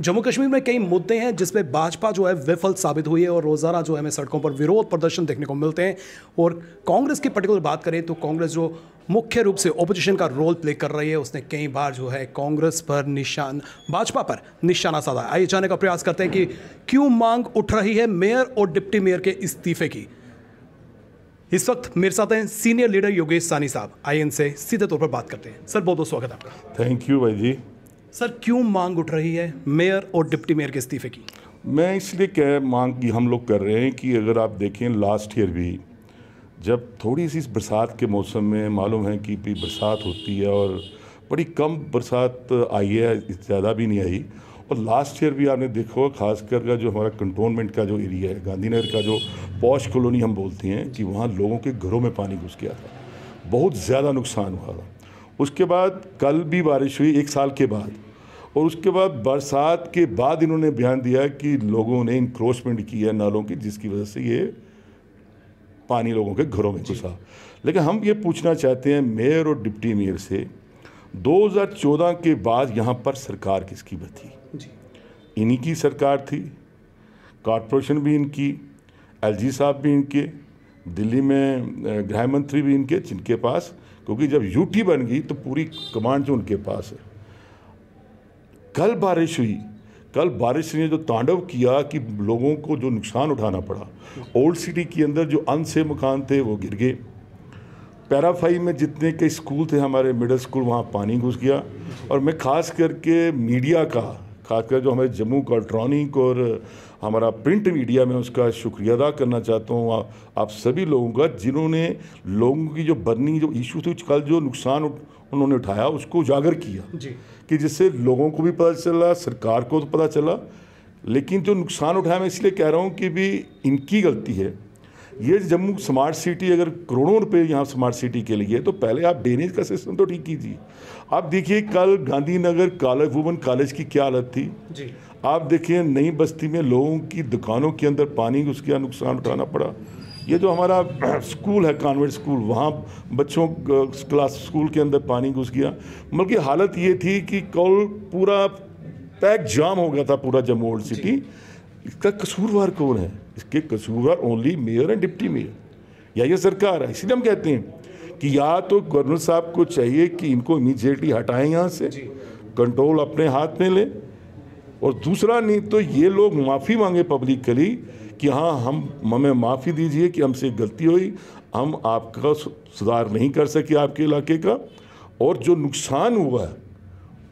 जम्मू कश्मीर में कई मुद्दे हैं जिसपे भाजपा जो है विफल साबित हुई है और रोज़ाना जो है हमें सड़कों पर विरोध प्रदर्शन देखने को मिलते हैं और कांग्रेस की पर्टिकुलर बात करें तो कांग्रेस जो मुख्य रूप से ओपोजिशन का रोल प्ले कर रही है उसने कई बार जो है कांग्रेस पर निशान भाजपा पर निशाना साधा आइए जाने का प्रयास करते हैं कि क्यों मांग उठ रही है मेयर और डिप्टी मेयर के इस्तीफे की इस वक्त मेरे साथ हैं सीनियर लीडर योगेश सानी साहब आई से सीधे तौर पर बात करते हैं सर बहुत बहुत स्वागत है आपका थैंक यू भाई जी सर क्यों मांग उठ रही है मेयर और डिप्टी मेयर के इस्तीफे की मैं इसलिए कह मांग की हम लोग कर रहे हैं कि अगर आप देखें लास्ट ईयर भी जब थोड़ी सी बरसात के मौसम में मालूम है कि भी बरसात होती है और बड़ी कम बरसात आई है ज़्यादा भी नहीं आई और लास्ट ईयर भी आपने देखो खासकर का जो हमारा कंटोनमेंट का जो एरिया है गांधीनगर का जो पौश कॉलोनी हम बोलते हैं कि वहाँ लोगों के घरों में पानी घुस गया था बहुत ज़्यादा नुकसान हुआ था उसके बाद कल भी बारिश हुई एक साल के बाद और उसके बाद बरसात के बाद इन्होंने बयान दिया कि लोगों ने इंक्रोचमेंट किया नालों की जिसकी वजह से ये पानी लोगों के घरों में घुसा लेकिन हम ये पूछना चाहते हैं मेयर और डिप्टी मेयर से 2014 के बाद यहाँ पर सरकार किसकी बती इन्हीं की सरकार थी कॉरपोरेशन भी इनकी एलजी साहब भी इनके दिल्ली में गृह मंत्री भी इनके जिनके पास क्योंकि जब यूटी बन गई तो पूरी कमांड जो उनके पास है कल बारिश हुई कल बारिश ने जो तांडव किया कि लोगों को जो नुकसान उठाना पड़ा ओल्ड सिटी के अंदर जो अनसे मकान थे वो गिर गए पैराफाई में जितने के स्कूल थे हमारे मिडिल स्कूल वहाँ पानी घुस गया और मैं खास करके मीडिया का खासकर जो हमारे जम्मू का ट्रॉनिक और हमारा प्रिंट मीडिया में उसका शुक्रिया अदा करना चाहता हूँ आप, सभी लोगों का जिन्होंने लोगों की जो बर्निंग जो इशू थी कल जो नुकसान उन्होंने उठाया उसको उजागर किया जी। कि जिससे लोगों को भी पता चला सरकार को तो पता चला लेकिन जो नुकसान उठाया मैं इसलिए कह रहा हूँ कि भी इनकी गलती है ये जम्मू स्मार्ट सिटी अगर करोड़ों रुपए यहाँ स्मार्ट सिटी के लिए तो पहले आप ड्रेनेज का सिस्टम तो ठीक कीजिए आप देखिए कल गांधीनगर कॉलेज वुमेन कॉलेज की क्या हालत थी जी। आप देखिए नई बस्ती में लोगों की दुकानों के अंदर पानी उसका नुकसान उठाना पड़ा ये जो हमारा स्कूल है कॉन्वेंट स्कूल वहाँ बच्चों क्लास स्कूल के अंदर पानी घुस गया बल्कि हालत ये थी कि कल पूरा पैक जाम हो गया था पूरा जम्मू ओल्ड सिटी इसका कसूरवार कौन है इसके कसूरवार only mayor and deputy mayor या ये सरकार है इसलिए हम कहते हैं कि या तो गवर्नर साहब को चाहिए कि इनको इमीजिएटली हटाएं यहाँ से कंट्रोल अपने हाथ में लें और दूसरा नहीं तो ये लोग माफ़ी मांगे पब्लिक के लिए कि हाँ हम हमें माफ़ी दीजिए कि हमसे गलती हुई हम आपका सुधार नहीं कर सके आपके इलाके का और जो नुकसान हुआ है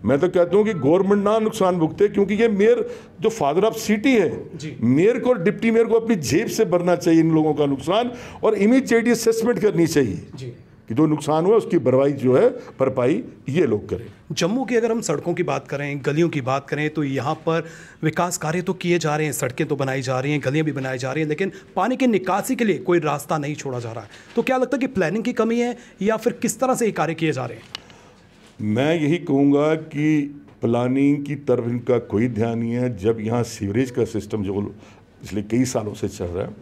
मैं तो कहता हूँ कि गवर्नमेंट ना नुकसान भुगते क्योंकि ये मेयर जो फादर ऑफ सिटी है मेयर को और डिप्टी मेयर को अपनी जेब से भरना चाहिए इन लोगों का नुकसान और इमीजिएटली असेसमेंट करनी चाहिए कि जो नुकसान हुआ उसकी भरवाई जो है भरपाई ये लोग करें जम्मू की अगर हम सड़कों की बात करें गलियों की बात करें तो यहाँ पर विकास कार्य तो किए जा रहे हैं सड़कें तो बनाई जा रही हैं गलियाँ भी बनाई जा रही हैं लेकिन पानी की निकासी के लिए कोई रास्ता नहीं छोड़ा जा रहा है तो क्या लगता है कि प्लानिंग की कमी है या फिर किस तरह से ये कार्य किए जा रहे हैं मैं यही कहूँगा कि प्लानिंग की तरफ इनका कोई ध्यान नहीं है जब यहाँ सीवरेज का सिस्टम जो पिछले कई सालों से चल रहा है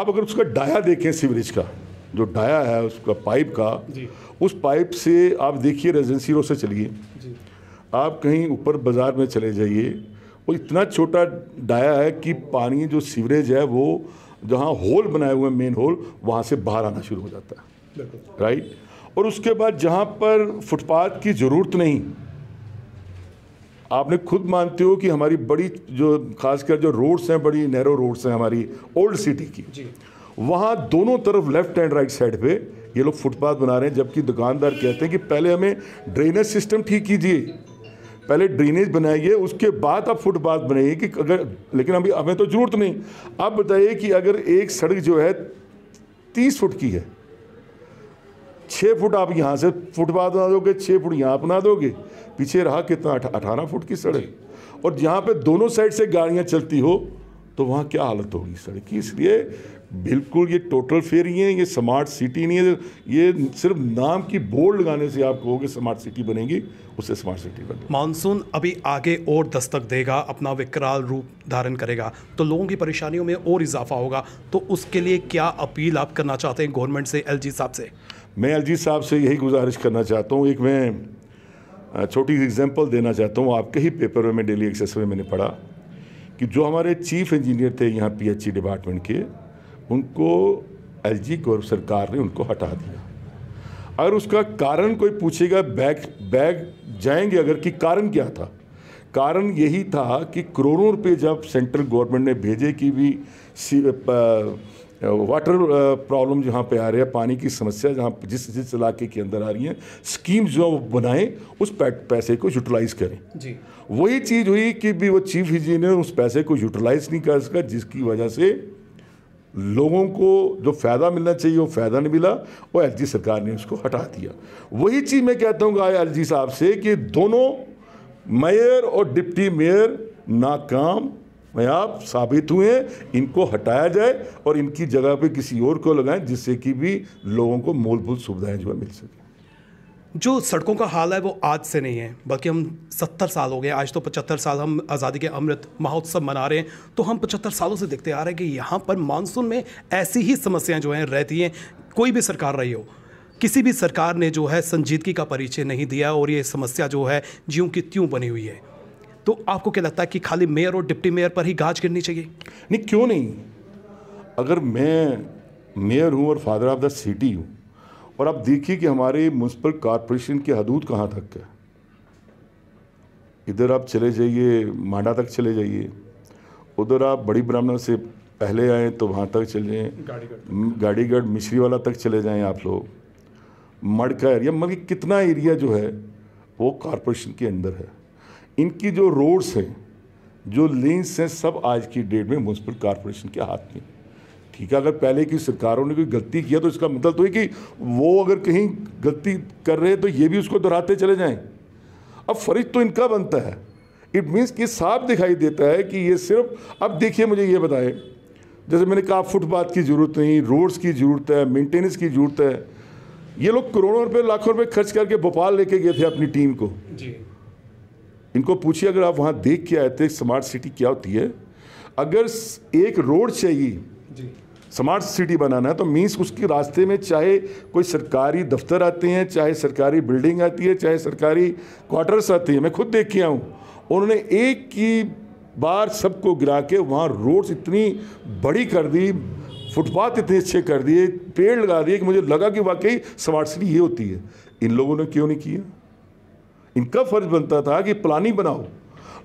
आप अगर उसका डाया देखें सीवरेज का जो डाया है उसका पाइप का उस पाइप से आप देखिए रेजेंसी रोड से चलिए आप कहीं ऊपर बाज़ार में चले जाइए वो इतना छोटा डाया है कि पानी जो सीवरेज है वो जहाँ होल बनाए हुए मेन होल वहाँ से बाहर आना शुरू हो जाता है राइट और उसके बाद जहाँ पर फुटपाथ की ज़रूरत नहीं आपने खुद मानते हो कि हमारी बड़ी जो खासकर जो रोड्स हैं बड़ी नैरो रोड्स हैं हमारी ओल्ड सिटी की वहाँ दोनों तरफ लेफ्ट एंड राइट साइड पे ये लोग फुटपाथ बना रहे हैं जबकि दुकानदार कहते हैं कि पहले हमें ड्रेनेज सिस्टम ठीक कीजिए पहले ड्रेनेज बनाइए उसके बाद आप फुटपाथ बनाइए कि अगर लेकिन अभी हमें तो ज़रूरत नहीं आप बताइए कि अगर एक सड़क जो है तीस फुट की है छः फुट आप यहाँ से फुटपाथ बना दोगे छः फुट यहाँ बना दोगे पीछे रहा कितना अठारह फुट की सड़क और जहाँ पे दोनों साइड से गाड़ियाँ चलती हो तो वहाँ क्या हालत होगी सड़क की इसलिए बिल्कुल ये टोटल फेयर ही है ये स्मार्ट सिटी नहीं है ये सिर्फ नाम की बोर्ड लगाने से आप कहोगे स्मार्ट सिटी बनेगी उससे स्मार्ट सिटी बने मानसून अभी आगे और दस्तक देगा अपना विकराल रूप धारण करेगा तो लोगों की परेशानियों में और इजाफा होगा तो उसके लिए क्या अपील आप करना चाहते हैं गवर्नमेंट से एल साहब से मैं एल साहब से यही गुजारिश करना चाहता हूँ एक मैं छोटी एग्जाम्पल देना चाहता हूँ आपके ही पेपर में डेली एक्सेस में मैंने पढ़ा कि जो हमारे चीफ इंजीनियर थे यहाँ पी डिपार्टमेंट के उनको एलजी गौरव सरकार ने उनको हटा दिया अगर उसका कारण कोई पूछेगा बैग बैग जाएंगे अगर कि कारण क्या था कारण यही था कि करोड़ों रुपए जब सेंट्रल गवर्नमेंट ने भेजे कि भी वाटर प्रॉब्लम जहाँ पे आ रही है पानी की समस्या जहाँ जिस जिस इलाके के अंदर आ रही है स्कीम जो बनाएं उस पैसे को यूटिलाइज करें जी वही चीज़ हुई कि भी वो चीफ इंजीनियर उस पैसे को यूटिलाइज नहीं कर सका जिसकी वजह से लोगों को जो फ़ायदा मिलना चाहिए वो फ़ायदा नहीं मिला और जी सरकार ने उसको हटा दिया वही चीज़ मैं कहता हूँ एल जी साहब से कि दोनों मेयर और डिप्टी मेयर नाकाम आप साबित हुए इनको हटाया जाए और इनकी जगह पे किसी और को लगाएं जिससे कि भी लोगों को मूलभूत सुविधाएं जो है मिल सकें जो सड़कों का हाल है वो आज से नहीं है बल्कि हम सत्तर साल हो गए आज तो पचहत्तर साल हम आज़ादी के अमृत महोत्सव मना रहे हैं तो हम पचहत्तर सालों से देखते आ रहे हैं कि यहाँ पर मानसून में ऐसी ही समस्याएं जो हैं रहती हैं कोई भी सरकार रही हो किसी भी सरकार ने जो है संजीदगी का परिचय नहीं दिया और ये समस्या जो है ज्यों की त्यों बनी हुई है तो आपको क्या लगता है कि खाली मेयर और डिप्टी मेयर पर ही गाज गिरनी चाहिए नहीं क्यों नहीं अगर मैं मेयर हूँ और फादर ऑफ द सिटी हूँ और आप देखिए कि हमारे म्यूनसिपल कॉरपोरेशन की हदूद कहाँ तक है इधर आप चले जाइए मांडा तक चले जाइए उधर आप बड़ी ब्राह्मणा से पहले आएँ तो वहाँ तक चले जाएँ गाड़ीगढ़ मिश्री वाला तक चले जाएँ आप लोग मड़ का एरिया मतलब कितना एरिया जो है वो कॉरपोरेशन के अंदर है इनकी जो रोड्स हैं जो लेंस हैं सब आज की डेट में म्यूनसिपल कॉरपोरेशन के हाथ में ठीक है अगर पहले की सरकारों ने कोई गलती किया तो इसका मतलब तो है कि वो अगर कहीं गलती कर रहे हैं तो ये भी उसको दोहराते चले जाएं अब फर्ज तो इनका बनता है इट मीन्स कि साफ दिखाई देता है कि ये सिर्फ अब देखिए मुझे ये बताएं जैसे मैंने कहा फुटपाथ की ज़रूरत नहीं रोड्स की ज़रूरत है मेंटेनेंस की ज़रूरत है ये लोग करोड़ों रुपये लाखों रुपये खर्च करके भोपाल लेके गए थे अपनी टीम को जी इनको पूछिए अगर आप वहाँ देख के आए थे स्मार्ट सिटी क्या होती है अगर एक रोड चाहिए जी स्मार्ट सिटी बनाना है तो मीन्स उसके रास्ते में चाहे कोई सरकारी दफ्तर आते हैं चाहे सरकारी बिल्डिंग आती है चाहे सरकारी क्वार्टर्स आती है मैं खुद देख के आऊँ उन्होंने एक की बार सबको गिरा के वहाँ रोड्स इतनी बड़ी कर दी फुटपाथ इतने अच्छे कर दिए पेड़ लगा दिए कि मुझे लगा कि वाकई स्मार्ट सिटी ये होती है इन लोगों ने क्यों नहीं किया इनका फर्ज बनता था कि प्लानिंग बनाओ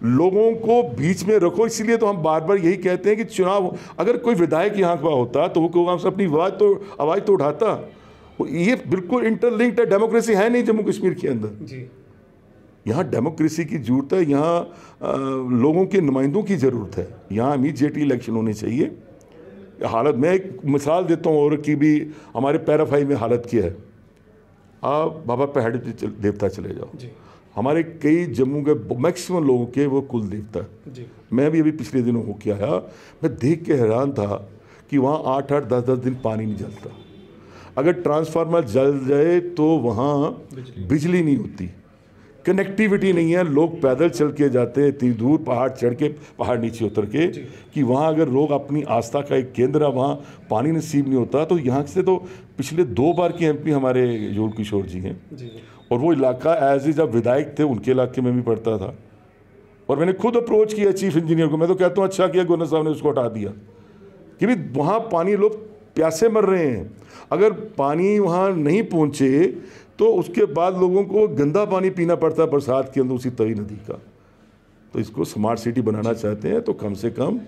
लोगों को बीच में रखो इसीलिए तो हम बार बार यही कहते हैं कि चुनाव अगर कोई विधायक यहाँ का होता तो वो कोई अपनी आवाज़ तो आवाज़ तो उठाता ये बिल्कुल इंटरलिंक्ड है डेमोक्रेसी है नहीं जम्मू कश्मीर के अंदर यहाँ डेमोक्रेसी की जरूरत है यहाँ लोगों के नुमाइंदों की ज़रूरत है यहाँ इमीजिएटली इलेक्शन होने चाहिए हालत मैं एक मिसाल देता हूँ और की भी हमारे पैराफाई में हालत की है आप बाबा पहाड़ी देवता चले जाओ हमारे कई जम्मू के मैक्सिमम लोगों के वो कुल देवता मैं भी अभी पिछले दिनों होके आया मैं देख के हैरान था कि वहाँ आठ आठ दस दस दिन पानी नहीं जलता अगर ट्रांसफार्मर जल जाए तो वहाँ बिजली नहीं होती कनेक्टिविटी नहीं है लोग पैदल चल के जाते हैं इतनी दूर पहाड़ चढ़ के पहाड़ नीचे उतर के कि वहाँ अगर लोग अपनी आस्था का एक केंद्र है वहाँ पानी नसीब नहीं होता तो यहाँ से तो पिछले दो बार के एमपी हमारे जोल किशोर जी हैं और वो इलाका एज ए जब विधायक थे उनके इलाके में भी पड़ता था और मैंने खुद अप्रोच किया चीफ इंजीनियर को मैं तो कहता हूँ अच्छा किया गोना साहब ने उसको हटा दिया कि भाई वहाँ पानी लोग प्यासे मर रहे हैं अगर पानी वहाँ नहीं पहुँचे तो उसके बाद लोगों को गंदा पानी पीना पड़ता है बरसात के अंदर उसी तवी नदी का तो इसको स्मार्ट सिटी बनाना चाहते हैं तो कम से कम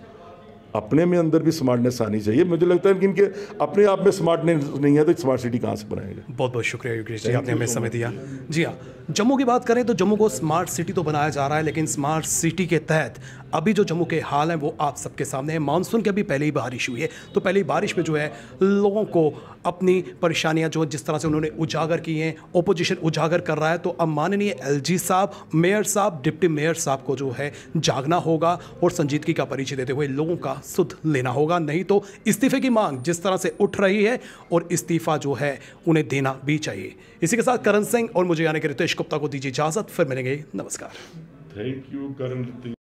अपने में अंदर भी स्मार्टनेस आनी चाहिए मुझे लगता है कि इनके अपने आप में स्मार्टनेस नहीं है तो स्मार्ट सिटी कहाँ से बनाएंगे बहुत बहुत शुक्रिया योगेश जी आपने हमें समय दिया जी हाँ जम्मू की बात करें तो जम्मू को स्मार्ट सिटी तो बनाया जा रहा है लेकिन स्मार्ट सिटी के तहत अभी जो जम्मू के हाल हैं वो आप सबके सामने हैं मानसून के अभी पहले ही बारिश हुई है तो पहली बारिश में जो है लोगों को अपनी परेशानियां जो जिस तरह से उन्होंने उजागर की हैं ओपोजिशन उजागर कर रहा है तो अब माननीय एल साहब मेयर साहब डिप्टी मेयर साहब को जो है जागना होगा और संजीदगी का परिचय देते हुए लोगों का सुध लेना होगा नहीं तो इस्तीफे की मांग जिस तरह से उठ रही है और इस्तीफा जो है उन्हें देना भी चाहिए इसी के साथ करण सिंह और मुझे यानी कि रितेश गुप्ता को दीजिए इजाज़त फिर मिलेंगे नमस्कार थैंक यू करण